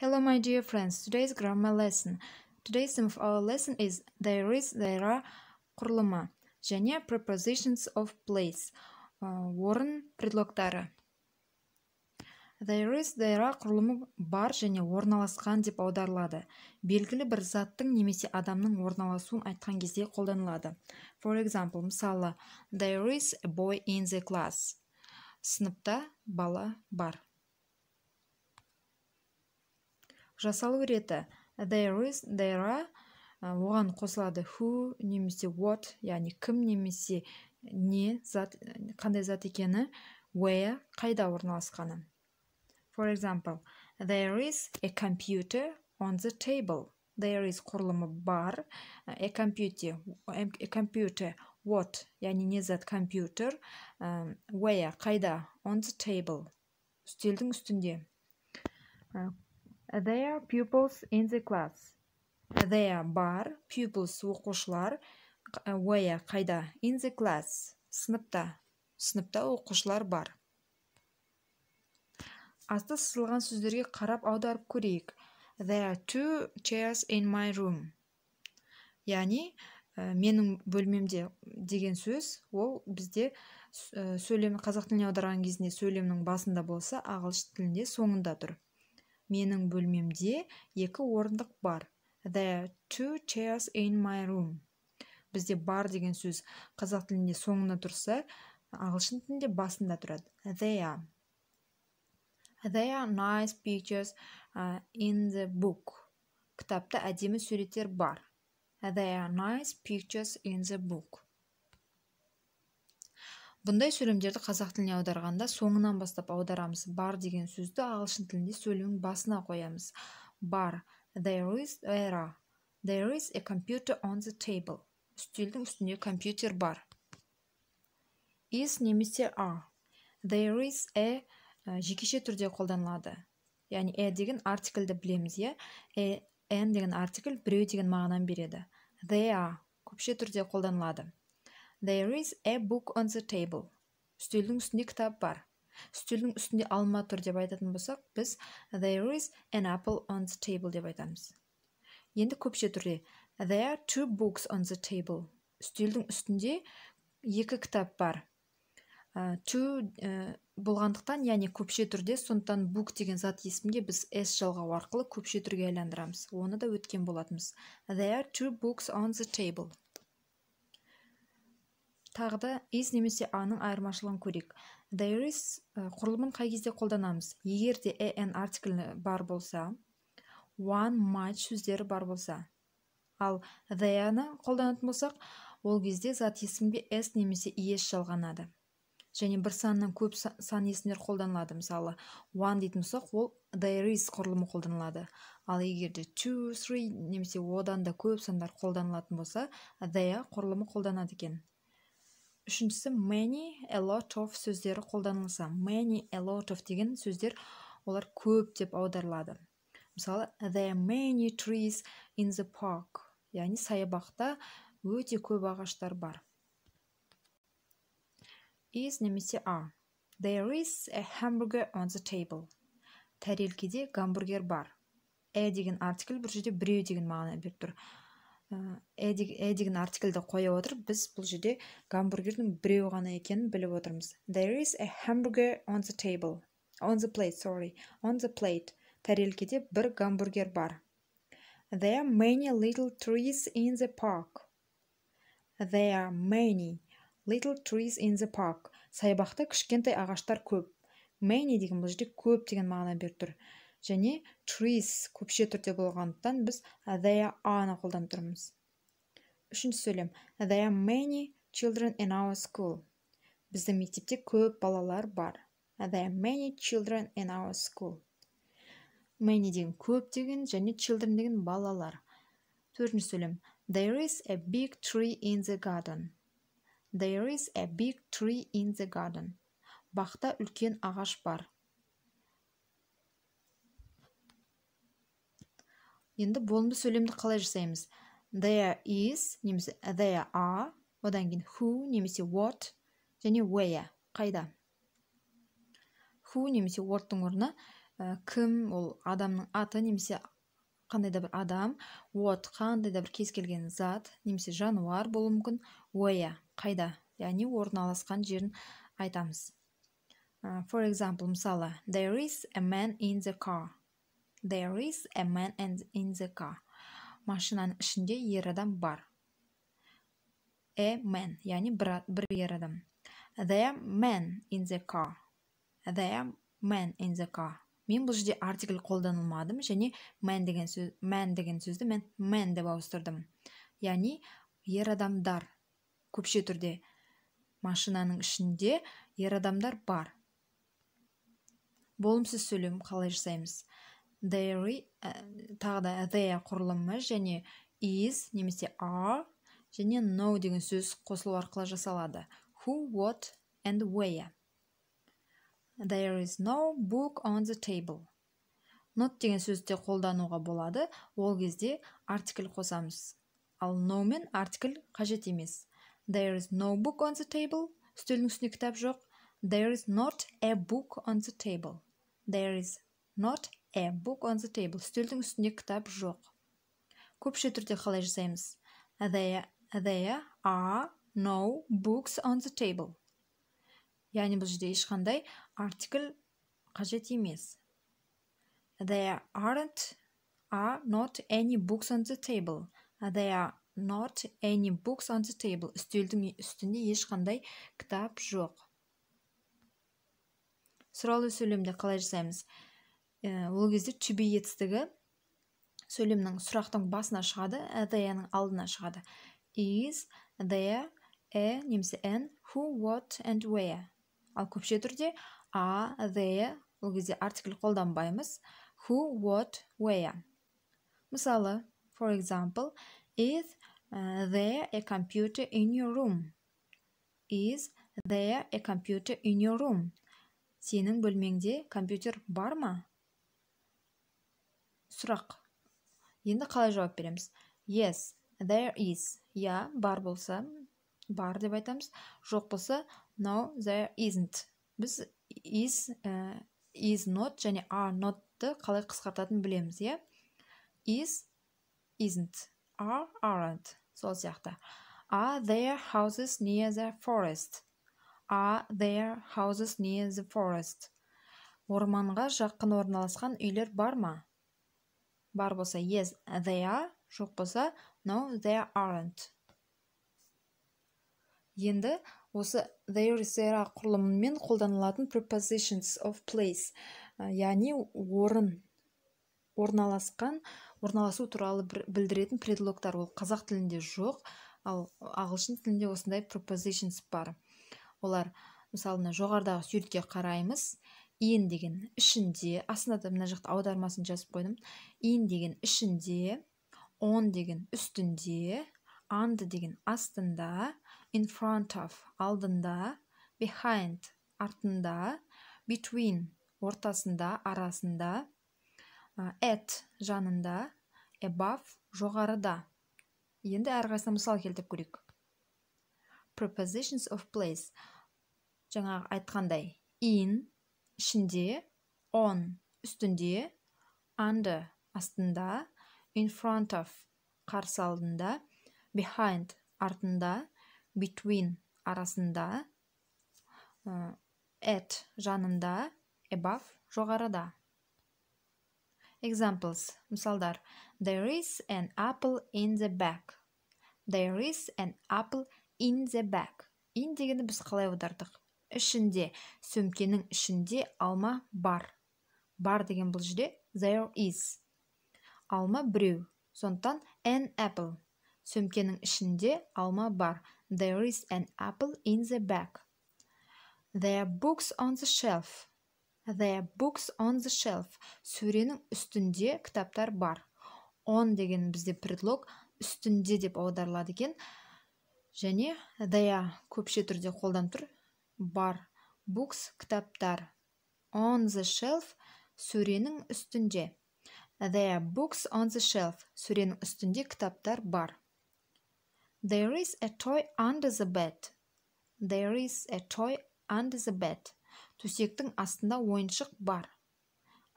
Hello my dear friends, today's grammar lesson. Today's theme of our lesson is there is, there are құрылымы және prepositions of place, орын uh, предлогтары. There is, there are құрылымы бар және орналасқан деп аударылады. Белгілі бір заттың немесе адамның орналасуын айтқан кезде қолданылады. For example, мысалы, there is a boy in the class. Сыныпта бала бар жасалу реті there is there are оған қосылады who немесе what яғни кім немесе не зат қандай зат екені where қайда орналасқаны for example there is a computer on the table there is құрылымы бар a computer, a computer what яғни не зат компьютер where қайда on the table үстелдің үстінде There are pupils in the class. There бар pupils оқушылар where қайда in the class сыныпта сыныпта оқушылар бар асты сызылған сөздерге қарап аударып көрейік there are two chairs in my room яғни ә, менің бөлмемде деген сөз ол бізде ә, сөйлем қазақ тіліне аударған кезінде сөйлемнің басында болса ағылшын тілінде соңында тұр менің бөлмемде екі орындық бар there are two chairs in my room бізде бар деген сөз қазақ тілінде соңына тұрса ағылшын тілінде басында тұрады there are there are nice pictures uh, in the book кітапта әдемі суреттер бар there are nice pictures in the book бұндай сөйлемдерді қазақ тіліне аударғанда соңынан бастап аударамыз бар деген сөзді ағылшын тілінде сөйлемнің басына қоямыз бар there is there there is a computer on the table үстелдің үстінде компьютер бар is немесе are there is a ә, жекеше түрде қолданылады яғни ә деген артикльді білеміз иә an э, деген артикль біреу деген мағынаны береді they are көпше түрде қолданылады There is a book on the table. Үстелдің үстінде кітап бар. Үстелдің үстінде алма тұр деп айтатын болсақ, біз there is an apple on the table деп айтамыз. Енді көпше түрде there are two books on the table. Үстелдің үстінде екі кітап бар. two болғандықтан, яғни көпше түрде, сондықтан book деген зат есімге біз s жалғау арқылы көпше түрге айландырамыз. Оны да өткен болатынбыз. There are two books on the table тағы да is немесе а-ның айырмашылығын көрейік there is құрылымын қай кезде қолданамыз егер де an артиклі бар болса one much сөздері бар болса ал there-ны қолданатын болсақ ол кезде зат есімге s немесе es жалғанады және бір саннан көп сан есімдер қолданылады мысалы one дейтін болсақ ол there is құрылымы қолданылады ал егер де two three немесе одан да көп сандар қолданылатын болса there құрылымы қолданады екен үшіншісі many a lot of сөздері қолданылса many a lot of деген сөздер олар көп деп аударылады мысалы there are many trees in the park яғни саябақта өте көп ағаштар бар is немесе are there is a hamburger on the table тәрелкеде гамбургер бар a деген артикль бұл жерде біреу деген мағына беріп тұр деген артикльді қоя отырып біз бұл жерде гамбургердің біреу ғана екенін біліп отырмыз. there is a hamburger on the table on the plate sorry on the plate тәрелкеде бір гамбургер бар there are many little trees in the park there are many little trees in the park саябақта кішкентай ағаштар көп many деген бұл жерде көп деген мағына беріп тұр және trees көпше түрде болғандықтан біз «they are-ны қолданып тұрмыз үшінші сөйлем there are many children in our school біздің мектепте көп балалар бар there are many children in our school many деген көп деген және children деген балалар төртінші сөйлем there is a big tree in the garden there is a big tree in the garden бақта үлкен ағаш бар енді болымды сөйлемді қалай жасаймыз there is немесе there are одан кейін who немесе what және where қайда who немесе what-тың орнына э, кім ол адамның аты немесе қандай да бір адам what қандай да бір кез келген зат немесе жануар болуы мүмкін where қайда яғни орналасқан жерін айтамыз э, for example мысалы there is a man in the car There is a man in the car. Машинаның ішінде ер адам бар. A man, яғни бір, ер адам. There men in the car. There men in the car. Мен бұл жерде артикль қолданылмадым және man деген сөз man деген сөзді мен man деп ауыстырдым. Яғни ер адамдар көпше түрде машинаның ішінде ер адамдар бар болымсыз сөйлем қалай жасаймыз there ә, э, тағы да there құрылымы және is немесе are және no деген сөз қосылу арқылы жасалады who what and where there is no book on the table not деген сөзді қолдануға болады ол кезде артикль қосамыз ал no мен артикль қажет емес there is no book on the table үстелдің үстінде кітап жоқ there is not a book on the table there is not a book on the table үстелдің үстінде кітап жоқ көпше түрде қалай жасаймыз there, there are no books on the table яғни бұл жерде ешқандай артикл қажет емес there aren't are not any books on the table there are not any books on the table үстелдің үстінде ешқандай кітап жоқ сұраулы сөйлемді қалай жасаймыз ол кезде to етістігі сөйлемнің сұрақтың басына шығады theяның ә, алдына шығады is there a немесе an who what and where ал көпше түрде are there ол кезде артикль қолданбаймыз who what where мысалы for example is э, there a computer in your room is there a computer in your room сенің бөлмеңде компьютер бар ма сұрақ енді қалай жауап береміз yes there is иә бар болса бар деп айтамыз жоқ болса no there isn't біз is э, is not және are notты қалай қысқартатынын білеміз иә is isn't are aren't сол сияқты are there houses near the forest are there houses near the forest орманға жақын орналасқан үйлер бар ма бар болса yes they are жоқ болса no they aren't енді осы there is there are құрылымымен қолданылатын prepositions of place яғни орын орналасқан орналасу туралы білдіретін предлогтар ол қазақ тілінде жоқ ал ағылшын тілінде осындай prepositions бар олар мысалы мына жоғарыдағы суретке қараймыз «Ин» деген ішінде астына да мына жақта аудармасын жазып қойдым «Ин» деген ішінде он деген үстінде анды деген астында in front of алдында behind артында between ортасында арасында at жанында above жоғарыда енді әрқайсысына мысал келтіріп көрейік prepositions of place жаңағы айтқандай in ішінде on үстінде under астында in front of қарсы алдында behind артында between арасында э, at жанында above жоғарыда examples мысалдар there is an apple in the back. there is an apple in the back. in дегенді біз қалай аудардық ішінде сөмкенің ішінде алма бар бар деген бұл жерде there is алма біреу сондықтан an apple сөмкенің ішінде алма бар there is an apple in the bag there are books on the shelf there are books on the shelf сөренің үстінде кітаптар бар on деген бізде предлог үстінде деп аударылады екен және there көпше түрде қолданып тұр бар books кітаптар on the shelf сөренің үстінде there are books on the shelf сөренің үстінде кітаптар бар there is a toy under the bed there is a toy under the bed төсектің астында ойыншық бар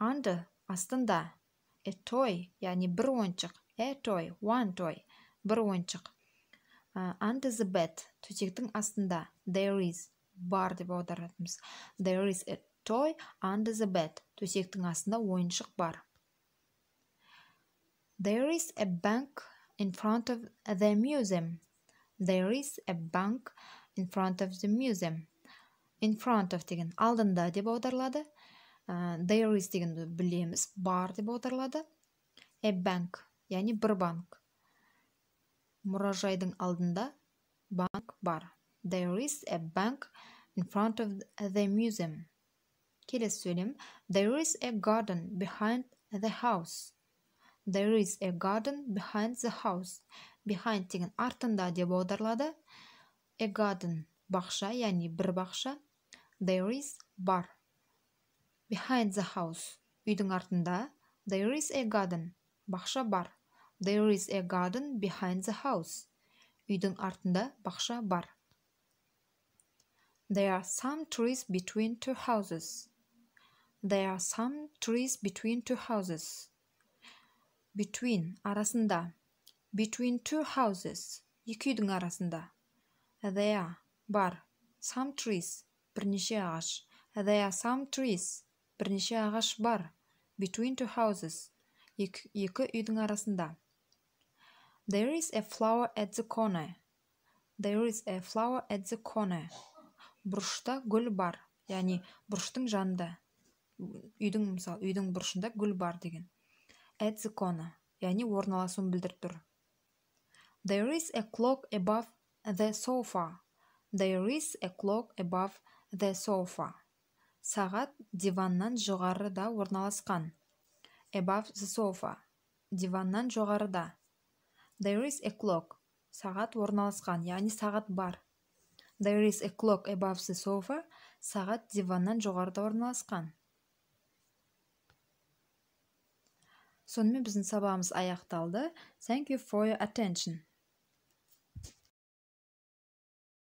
under астында a toy яғни бір ойыншық a toy one toy бір ойыншық uh, under the bed төсектің астында there is бар деп аударатынбыз there is a toy under the bed төсектің астында ойыншық бар there is a bank in front of the museum there is a bank in front of the museum in front of деген алдында деп аударылады uh, there is дегенді білеміз бар деп аударылады a bank яғни бір банк мұражайдың алдында банк бар There is a bank in front of the museum. Kile söyleyeyim. There is a garden behind the house. There is a garden behind the house. Behind деген артында деп аударылады. A garden бақша, яғни бір бақша. There is bar. Behind the house. Үйдің артында. There is a garden. Бақша бар. There is a garden behind the house. Үйдің артында бақша бар. There are some trees between two houses. There are some trees between two houses. Between arasında. Between two houses. екі үйдің арасында there bar some trees бірнеше ағаш there are some trees бірнеше ағаш бар between two houses екі, екі үйдің there is a flower at the corner there is a flower at the corner бұрышта гүл бар яғни бұрыштың жанында үйдің мысалы үйдің бұрышында гүл бар деген corner яғни орналасуын білдіріп тұр there is a clock above the sofa there is a clock above the sofa сағат диваннан жоғарыда орналасқан above the sofa диваннан жоғарыда there is a clock сағат орналасқан яғни сағат бар There is a clock above the sofa. Сағат диваннан жоғарыда орналасқан. Сонымен біздің сабағымыз аяқталды. Thank you for your attention.